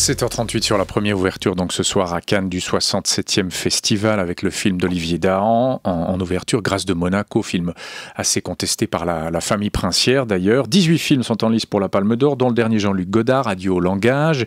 7h38 sur la première ouverture, donc ce soir à Cannes du 67e festival avec le film d'Olivier Dahan en, ouverture, Grâce de Monaco, film assez contesté par la, famille princière d'ailleurs. 18 films sont en lice pour la Palme d'Or, dont le dernier Jean-Luc Godard, Adieu au langage.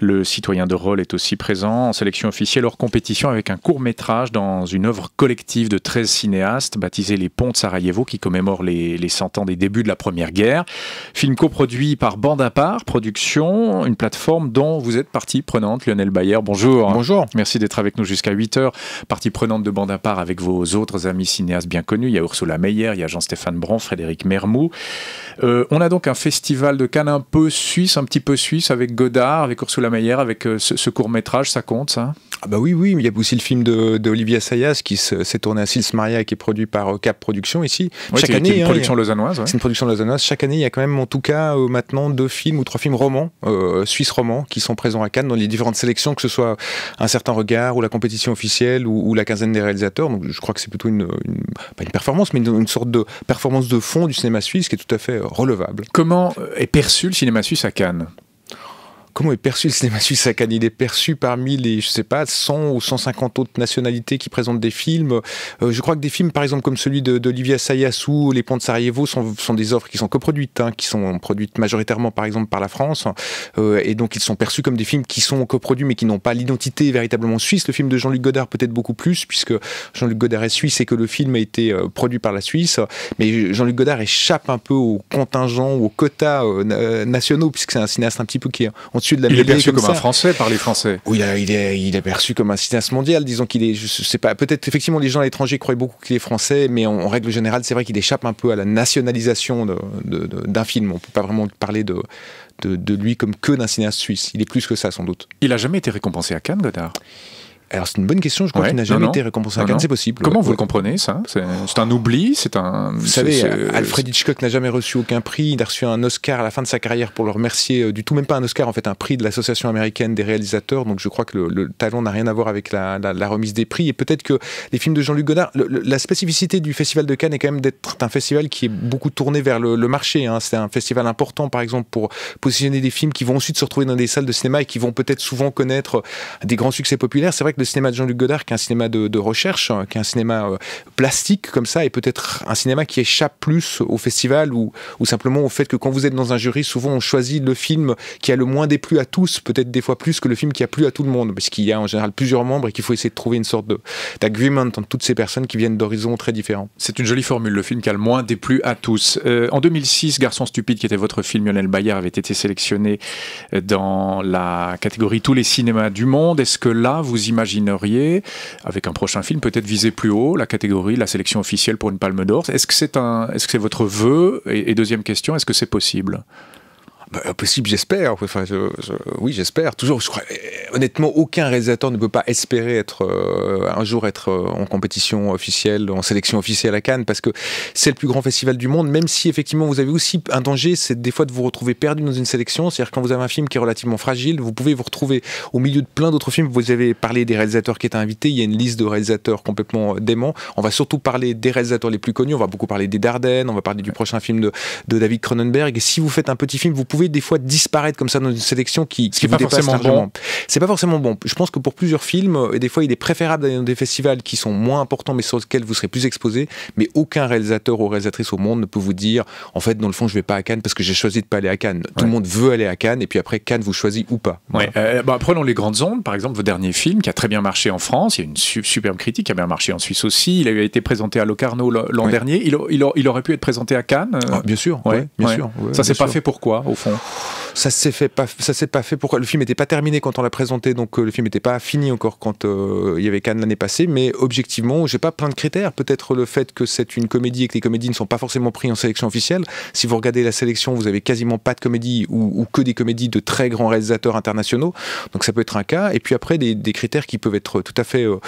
Le citoyen de rôle est aussi présent en sélection officielle hors compétition avec un court métrage dans une œuvre collective de 13 cinéastes baptisée Les Ponts de Sarajevo qui commémore les, les 100 ans des débuts de la Première Guerre. Film coproduit par Bande à part, production, une plateforme dont vous vous êtes partie prenante, Lionel Bayer. Bonjour. Bonjour. Merci d'être avec nous jusqu'à 8h. Partie prenante de Bande à part avec vos autres amis cinéastes bien connus. Il y a Ursula Meyer, il y a Jean-Stéphane Bron Frédéric Mermoux. Euh, on a donc un festival de Cannes un peu suisse, un petit peu suisse, avec Godard, avec Ursula Meyer, avec euh, ce, court-métrage. Ça compte, ça ah bah oui, oui, il y a aussi le film de, Sayas qui s'est tourné à Sils Maria et qui est produit par euh, Cap Productions ici. Chaque année, une hein, production lausannoise. C'est une production lausannoise. Chaque année, il y a quand même en tout cas maintenant deux films ou trois films romans, suisse romans, qui sont présent à Cannes dans les différentes sélections, que ce soit un certain regard ou la compétition officielle ou, la quinzaine des réalisateurs. Donc je crois que c'est plutôt une, pas une performance, mais une, sorte de performance de fond du cinéma suisse qui est tout à fait euh, relevable. Comment euh, est perçu le cinéma suisse à Cannes comment est perçu le cinéma suisse à Cannes Il est perçu parmi les, je sais pas, 100 ou 150 autres nationalités qui présentent des films. Euh, je crois que des films, par exemple, comme celui d'Olivier ou Les Ponts de Sarajevo, sont, des offres qui sont coproduites, hein, qui sont produites majoritairement, par exemple, par la France. Euh, et donc, ils sont perçus comme des films qui sont coproduits, mais qui n'ont pas l'identité véritablement suisse. Le film de Jean-Luc Godard, peut-être beaucoup plus, puisque Jean-Luc Godard est suisse et que le film a été euh, produit par la Suisse. Mais Jean-Luc Godard échappe un peu aux contingents, aux quotas nationaux, puisque c'est un cinéaste un petit peu qui est il est perçu comme, un Français par les Français. Oui, il est, il est perçu comme un cinéaste mondial. Disons qu'il est, je sais pas, peut-être effectivement les gens à l'étranger croient beaucoup qu'il est français, mais en, règle générale, c'est vrai qu'il échappe un peu à la nationalisation d'un film. On peut pas vraiment parler de, de, de lui comme que d'un cinéaste suisse. Il est plus que ça, sans doute. Il a jamais été récompensé à Cannes, Godard alors c'est une bonne question, je crois qu'il n'a jamais été récompensé à Cannes, c'est possible. Comment vous le comprenez ça C'est un oubli, c'est un... Vous savez, Alfred Hitchcock n'a jamais reçu aucun prix, il a reçu un Oscar à la fin de sa carrière pour le remercier euh, du tout, même pas un Oscar en fait, un prix de l'Association américaine des réalisateurs, donc je crois que le, talent n'a rien à voir avec la, remise des prix, et peut-être que les films de Jean-Luc Godard, la spécificité du Festival de Cannes est quand même d'être un festival qui est beaucoup tourné vers le, marché, hein. c'est un festival important par exemple pour positionner des films qui vont ensuite se retrouver dans des salles de cinéma et qui vont peut-être souvent connaître des grands succès populaires, c'est vrai cinéma de Jean-Luc Godard, qui est un cinéma de, recherche, hein, qui est un cinéma euh, plastique comme ça, et peut-être un cinéma qui échappe plus au festival ou, ou simplement au fait que quand vous êtes dans un jury, souvent on choisit le film qui a le moins déplu à tous, peut-être des fois plus que le film qui a plu à tout le monde, parce qu'il y a en général plusieurs membres et qu'il faut essayer de trouver une sorte d'agreement entre toutes ces personnes qui viennent d'horizons très différents. C'est une jolie formule, le film qui a le moins déplu à tous. Euh, en 2006, Garçon stupide, qui était votre film, Lionel Bayard avait été sélectionné euh, dans la catégorie Tous les cinémas du monde. Est-ce que là, vous imaginez imagineriez, avec un prochain film, peut-être viser plus haut la catégorie, la sélection officielle pour une Palme d'Or Est-ce que c'est un, est-ce que c'est votre vœu et, deuxième question, est-ce que c'est possible bah, possible, j'espère. Enfin, oui, j'espère. Toujours, je crois, honnêtement, aucun réalisateur ne peut pas espérer être euh, un jour être euh, en compétition officielle, en sélection officielle à Cannes, parce que c'est le plus grand festival du monde. Même si effectivement vous avez aussi un danger, c'est des fois de vous retrouver perdu dans une sélection. C'est-à-dire quand vous avez un film qui est relativement fragile, vous pouvez vous retrouver au milieu de plein d'autres films. Vous avez parlé des réalisateurs qui étaient invités. Il y a une liste de réalisateurs complètement euh, dément. On va surtout parler des réalisateurs les plus connus. On va beaucoup parler des Dardenne, On va parler du prochain film de, de David Cronenberg. Et si vous faites un petit film, vous pouvez des fois disparaître comme ça dans une sélection qui, qui vous dépasse largement c'est pas forcément bon. Je pense que pour plusieurs films, euh, et des fois, il est préférable d'aller dans des festivals qui sont moins importants, mais sur lesquels vous serez plus exposé. Mais aucun réalisateur ou réalisatrice au monde ne peut vous dire, en fait, dans le fond, je vais pas à Cannes parce que j'ai choisi de pas aller à Cannes. Tout le monde veut aller à Cannes, et puis après, Cannes vous choisit ou pas. Euh, bah, prenons les grandes ondes, par exemple, vos dernier film, qui a très bien marché en France. Il y a une superbe critique qui a bien marché en Suisse aussi. Il a été présenté à Locarno l'an dernier. Il, aurait pu être présenté à Cannes. Euh, ah, bien sûr, bien sûr. ça, c'est pas fait pourquoi, au fond ça s'est fait pas, ça s'est pas fait. Pourquoi le film n'était pas terminé quand on l'a présenté, donc euh, le film n'était pas fini encore quand euh, il y avait Cannes l'année passée. Mais objectivement, j'ai pas plein de critères. Peut-être le fait que c'est une comédie et que les comédies ne sont pas forcément prises en sélection officielle. Si vous regardez la sélection, vous avez quasiment pas de comédies ou, que des comédies de très grands réalisateurs internationaux. Donc ça peut être un cas. Et puis après, des, critères qui peuvent être tout à fait euh,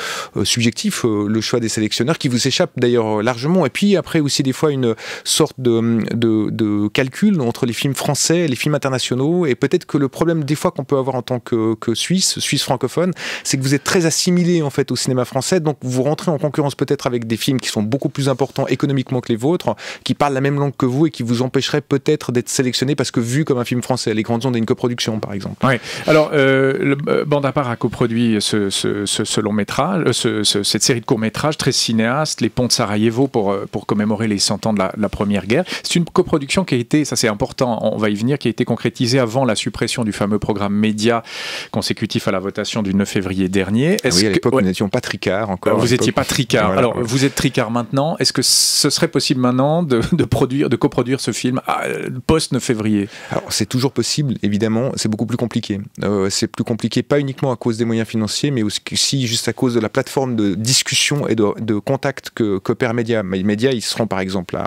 subjectifs. le choix des sélectionneurs qui vous échappe d'ailleurs largement. Et puis après aussi des fois une sorte de, de calcul entre les films français, et les films internationaux et peut-être que le problème des fois qu'on peut avoir en tant que, Suisse, Suisse francophone, c'est que vous êtes très assimilé en fait au cinéma français. Donc vous rentrez en concurrence peut-être avec des films qui sont beaucoup plus importants économiquement que les vôtres, qui parlent la même langue que vous et qui vous empêcheraient peut-être d'être sélectionné parce que vu comme un film français, Les Grandes Ondes et une coproduction par exemple. Alors, euh, le, euh, Bande à part a coproduit ce, long métrage, euh, cette série de courts métrages très cinéaste, Les Ponts de Sarajevo pour, pour commémorer les 100 ans de la, de la Première Guerre. C'est une coproduction qui a été, ça c'est important, on va y venir, qui a été concrétisée avant la suppression du fameux programme Média consécutif à la votation du 9 février dernier. Ah oui, à l'époque, que... nous n'étions pas tricard encore. Bah, vous n'étiez pas tricard. Alors, vous êtes tricard maintenant. Est-ce que ce serait possible maintenant de, produire, de coproduire ce film ah, euh, post 9 février Alors, c'est toujours possible, évidemment. C'est beaucoup plus compliqué. Euh, c'est plus compliqué, pas uniquement à cause des moyens financiers, mais aussi juste à cause de la plateforme de discussion et de, contact que, que Média. Média, ils seront par exemple à,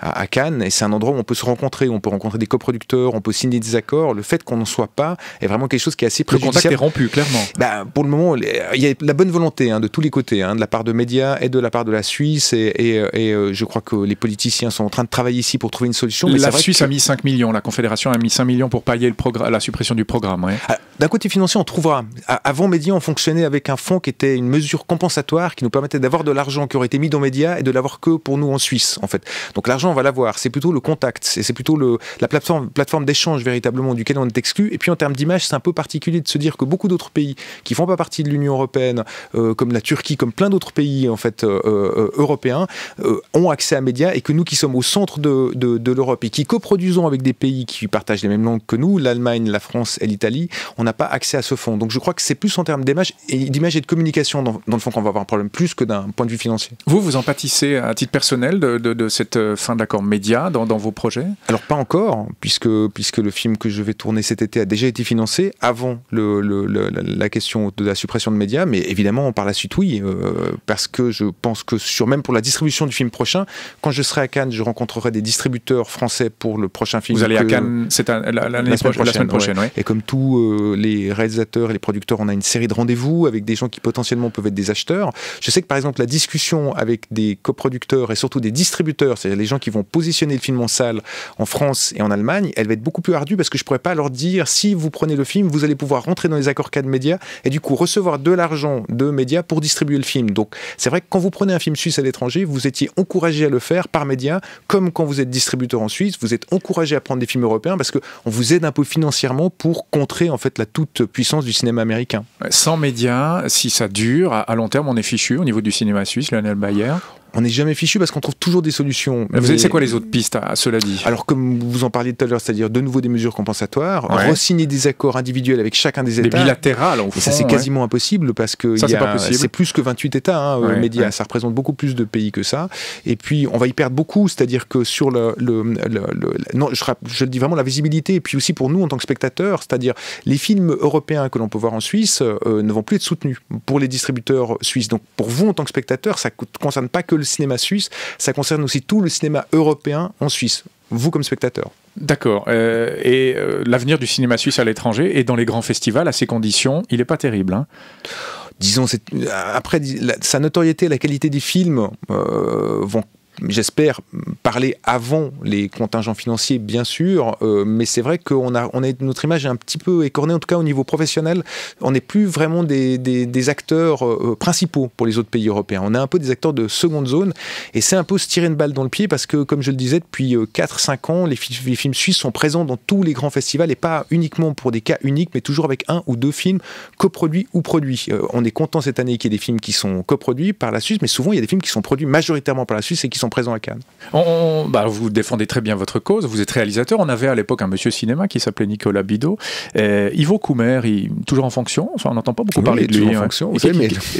à, à Cannes, et c'est un endroit où on peut se rencontrer, où on peut rencontrer des coproducteurs, on peut signer des d'accord le fait qu'on n'en soit pas est vraiment quelque chose qui est assez préjudiciable. Le contact est rompu, clairement. Bah, pour le moment, il y a la bonne volonté hein, de tous les côtés, hein, de la part de Média et de la part de la Suisse. Et, euh, je crois que les politiciens sont en train de travailler ici pour trouver une solution. Mais la Suisse a mis 5 millions, la Confédération a mis 5 millions pour pallier la suppression du programme. Ah, d'un côté financier, on trouvera. Avant Média, on fonctionnait avec un fonds qui était une mesure compensatoire qui nous permettait d'avoir de l'argent qui aurait été mis dans Média et de l'avoir que pour nous en Suisse, en fait. Donc l'argent, on va l'avoir. C'est plutôt le contact, c'est plutôt le, la plateforme, d'échange véritable duquel on est exclu. Et puis en termes d'image, c'est un peu particulier de se dire que beaucoup d'autres pays qui font pas partie de l'Union européenne, euh, comme la Turquie, comme plein d'autres pays en fait euh, euh, européens, ont accès à médias et que nous qui sommes au centre de, de, l'Europe et qui coproduisons avec des pays qui partagent les mêmes langues que nous, l'Allemagne, la France et l'Italie, on n'a pas accès à ce fonds. Donc je crois que c'est plus en termes d'image et, d'image et de communication dans, le fond qu'on va avoir un problème plus que d'un point de vue financier. Vous, vous en pâtissez à titre personnel de, de cette fin d'accord média dans, dans, vos projets Alors pas encore, puisque, puisque le film que je vais tourner cet été a déjà été financé avant le, la question de la suppression de médias, mais évidemment par la suite oui, euh, parce que je pense que sur même pour la distribution du film prochain, quand je serai à Cannes, je rencontrerai des distributeurs français pour le prochain film. Vous allez à Cannes, c'est la, la, semaine prochaine. Et comme tous euh, les réalisateurs et les producteurs, on a une série de rendez-vous avec des gens qui potentiellement peuvent être des acheteurs. Je sais que par exemple la discussion avec des coproducteurs et surtout des distributeurs, c'est-à-dire les gens qui vont positionner le film en salle en France et en Allemagne, elle va être beaucoup plus ardue parce que je pourrais pas leur dire si vous prenez le film, vous allez pouvoir rentrer dans les accords de médias et du coup recevoir de l'argent de médias pour distribuer le film. Donc c'est vrai que quand vous prenez un film suisse à l'étranger, vous étiez encouragé à le faire par médias, comme quand vous êtes distributeur en Suisse, vous êtes encouragé à prendre des films européens parce que on vous aide un peu financièrement pour contrer en fait la toute puissance du cinéma américain. Sans médias, si ça dure à long terme, on est fichu au niveau du cinéma suisse, Lionel Bayer on n'est jamais fichu parce qu'on trouve toujours des solutions. Mais... C'est quoi les autres pistes à cela dit Alors comme vous en parliez tout à l'heure, c'est-à-dire de nouveau des mesures compensatoires, re-signer des accords individuels avec chacun des États. Des bilatérales en fait. Ça c'est quasiment impossible parce que c'est plus que 28 États, hein, euh, médias, ça représente beaucoup plus de pays que ça. Et puis on va y perdre beaucoup, c'est-à-dire que sur le... le, le, non, je, je, le dis vraiment, la visibilité, et puis aussi pour nous en tant que spectateurs, c'est-à-dire les films européens que l'on peut voir en Suisse euh, ne vont plus être soutenus pour les distributeurs suisses. Donc pour vous en tant que spectateur, ça ne concerne pas que le cinéma suisse, ça concerne aussi tout le cinéma européen en Suisse, vous comme spectateur. D'accord. Euh, et euh, l'avenir du cinéma suisse à l'étranger et dans les grands festivals, à ces conditions, il n'est pas terrible. Hein. disons, euh, après, sa notoriété, la qualité des films vont j'espère, parler avant les contingents financiers, bien sûr, euh, mais c'est vrai que a, on est, notre image est un petit peu écornée, en tout cas au niveau professionnel. On n'est plus vraiment des, des, acteurs euh, euh, principaux pour les autres pays européens. On est un peu des acteurs de seconde zone, et c'est un peu se tirer une balle dans le pied, parce que, comme je le disais, depuis 4-5 ans, les, films suisses sont présents dans tous les grands festivals, et pas uniquement pour des cas uniques, mais toujours avec un ou deux films coproduits ou produits. on est content cette année qu'il y ait des films qui sont coproduits par la Suisse, mais souvent il y a des films qui sont produits majoritairement par la Suisse et qui sont présents à Cannes. On, bah vous défendez très bien votre cause, vous êtes réalisateur. On avait à l'époque un monsieur cinéma qui s'appelait Nicolas Bido. Euh, Ivo Koumer, il, toujours en fonction, enfin, on n'entend pas beaucoup parler de lui. En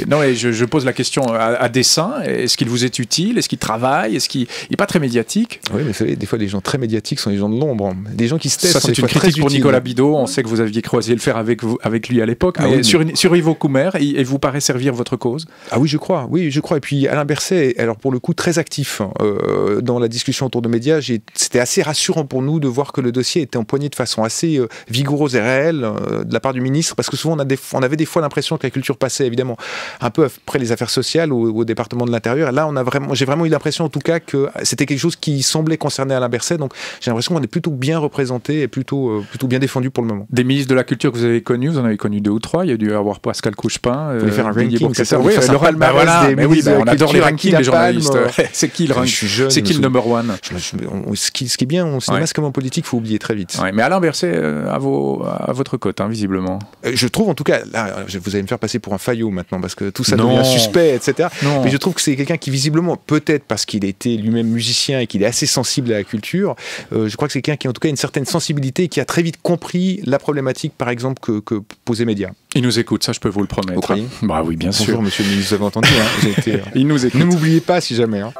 Non, je, pose la question à, dessin. dessein. Est-ce qu'il vous est utile Est-ce qu'il travaille Est-ce qu'il n'est pas très médiatique Oui, mais vous savez, des fois, les gens très médiatiques sont des gens de l'ombre. Des gens qui se testent. Ça, c'est une critique pour Nicolas Bido. On sait que vous aviez croisé le fer avec, vous, avec lui à l'époque. Ah sur, mais... sur Ivo il, vous paraît servir votre cause Ah oui, je crois. Oui, je crois. Et puis Alain Berset, alors pour le coup, très actif Hein. Euh, dans la discussion autour de médias. C'était assez rassurant pour nous de voir que le dossier était empoigné de façon assez euh, vigoureuse et réelle euh, de la part du ministre, parce que souvent on, a on avait des fois l'impression que la culture passait évidemment un peu après les affaires sociales ou au département de l'intérieur. et Là, on a vraiment, j'ai vraiment eu l'impression en tout cas que c'était quelque chose qui semblait concerner Alain Berset. Donc j'ai l'impression qu'on est plutôt bien représenté et plutôt, plutôt bien défendu pour le moment. Des ministres de la culture que vous avez connus, vous en avez connu deux ou trois. Il y a dû avoir Pascal Couchepin. Vous voulez faire un ranking, c'est ça, oui, ça, ça, bah oui, bah, on adore les rankings des journalistes. c'est qui c'est qu'il est number one ce, qui, ce, qui, est bien, on se ouais. comme en politique, faut oublier très vite. mais Alain euh, à, à votre côte, hein, visiblement. Euh, je trouve en tout cas, là, vous allez me faire passer pour un faillot maintenant, parce que tout ça donne devient suspect, etc. Mais je trouve que c'est quelqu'un qui, visiblement, peut-être parce qu'il était lui-même musicien et qu'il est assez sensible à la culture, euh, je crois que c'est quelqu'un qui, en tout cas, a une certaine sensibilité et qui a très vite compris la problématique, par exemple, que, que posait Média. Il nous écoute, ça je peux vous le promettre. Bah oui, bien sûr. monsieur le ministre, vous avez entendu. Hein. Il nous écoute. Ne m'oubliez pas si jamais. Hein.